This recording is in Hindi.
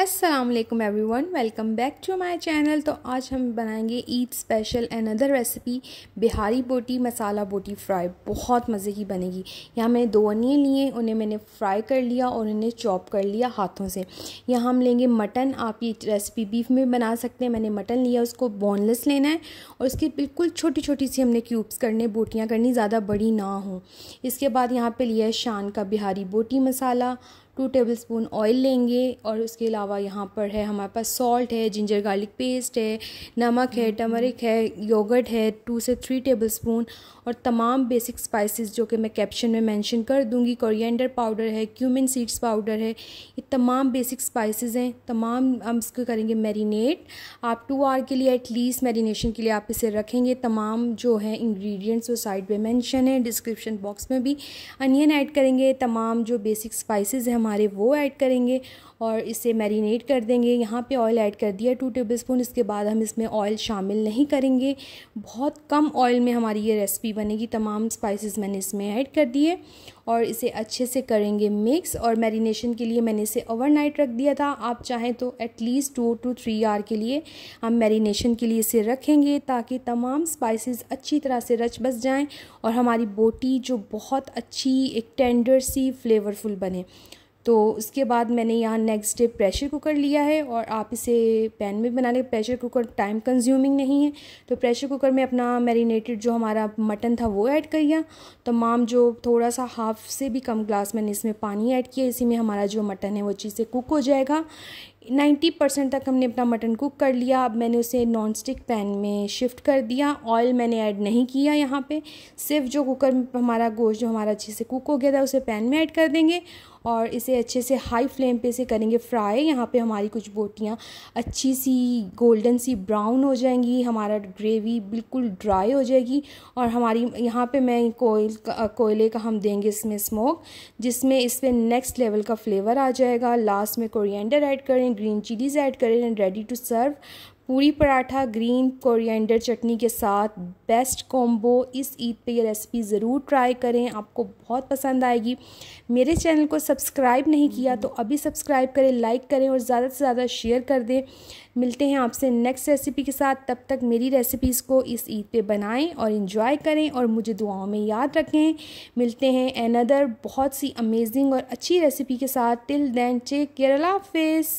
Aslam every one welcome back to my channel तो आज हम बनाएंगे Eid special another recipe Bihari boti masala बोटी फ्राई बहुत मज़े की बनेगी यहाँ मैंने दो अनियन लिए उन्हें मैंने फ्राई कर लिया और उन्हें चॉप कर लिया हाथों से यहाँ हम लेंगे मटन आप ये रेसिपी बीफ में बना सकते हैं मैंने मटन लिया उसको बोनलेस लेना है और उसकी बिल्कुल छोटी छोटी सी हमने क्यूब्स करने बोटियाँ करनी ज़्यादा बड़ी ना हो इसके बाद यहाँ पर लिया है शान का Bihari boti masala two tablespoon oil लेंगे और उसके अलावा यहाँ पर है हमारे पास सॉल्ट है जिंजर गार्लिक पेस्ट है नमक है टमरिक है योगर्ट है टू से थ्री टेबल स्पून और तमाम बेसिक स्पाइसेस जो कि मैं कैप्शन में मेंशन कर दूंगी कोरिएंडर पाउडर है क्यूमिन सीड्स पाउडर है ये तमाम बेसिक स्पाइसेस हैं तमाम हम इसको करेंगे मैरिनेट आप टू आवर के लिए एटलीस्ट मैरिनेशन के लिए आप इसे रखेंगे तमाम जो है इंग्रेडिएंट्स वो साइड में मेंशन है डिस्क्रिप्शन बॉक्स में भी अनियन ऐड करेंगे तमाम जो बेसिक स्पाइसिस हैं हमारे वो ऐड करेंगे और इसे मैरिनेट कर देंगे यहाँ पे ऑयल ऐड कर दिया टू टेबल स्पून इसके बाद हम इसमें ऑयल शामिल नहीं करेंगे बहुत कम ऑयल में हमारी ये रेसिपी बनेगी तमाम स्पाइसेस मैंने इसमें ऐड कर दिए और इसे अच्छे से करेंगे मिक्स और मैरिनेशन के लिए मैंने इसे ओवरनाइट रख दिया था आप चाहें तो at least two two three hour के लिए हम मैरिनेशन के लिए इसे रखेंगे ताकि तमाम स्पाइसेस अच्छी तरह से रच बस जाएं और हमारी बोटी जो बहुत अच्छी एक टेंडर सी फ्लेवरफुल बने तो उसके बाद मैंने यहाँ नेक्स्ट डे प्रेशर कुकर लिया है और आप इसे पैन में बना लें प्रेशर कुकर टाइम कंज्यूमिंग नहीं है तो प्रेशर कुकर में अपना मैरिनेटेड जो हमारा मटन था वो ऐड कर लिया तमाम जो थोड़ा सा हाफ से भी कम ग्लास मैंने इसमें पानी ऐड किया इसी में हमारा जो मटन है वो चीज़ से कुक हो जाएगा नाइन्टी परसेंट तक हमने अपना मटन कुक कर लिया अब मैंने उसे नॉन स्टिक पैन में शिफ्ट कर दिया ऑयल मैंने ऐड नहीं किया यहाँ पे सिर्फ जो कुकर में हमारा गोश्त जो हमारा अच्छे से कुक हो गया था उसे पैन में ऐड कर देंगे और इसे अच्छे से हाई फ्लेम पे इसे करेंगे फ्राई यहाँ पे हमारी कुछ बोटियाँ अच्छी सी गोल्डन सी ब्राउन हो जाएंगी हमारा ग्रेवी बिल्कुल ड्राई हो जाएगी और हमारी यहाँ पे मैं कोयल कोयले का हम देंगे इसमें स्मोक जिसमें इस पर नेक्स्ट लेवल का फ्लेवर आ जाएगा लास्ट में कोरिएंडर ऐड करेंगे ग्रीन चिलीज़ ऐड करें and ready to serve puri paratha green coriander चटनी के साथ बेस्ट कॉम्बो इस ईद पे ये रेसिपी ज़रूर ट्राई करें आपको बहुत पसंद आएगी मेरे चैनल को सब्सक्राइब नहीं किया तो अभी सब्सक्राइब करें लाइक करें और ज़्यादा से ज़्यादा शेयर कर दें मिलते हैं आपसे नेक्स्ट रेसिपी के साथ तब तक मेरी रेसिपीज़ को इस ईद पे बनाएं और इन्जॉय करें और मुझे दुआओं में याद रखें मिलते हैं एनदर बहुत सी अमेजिंग और अच्छी रेसिपी के साथ टिल दैन चे केरला फेस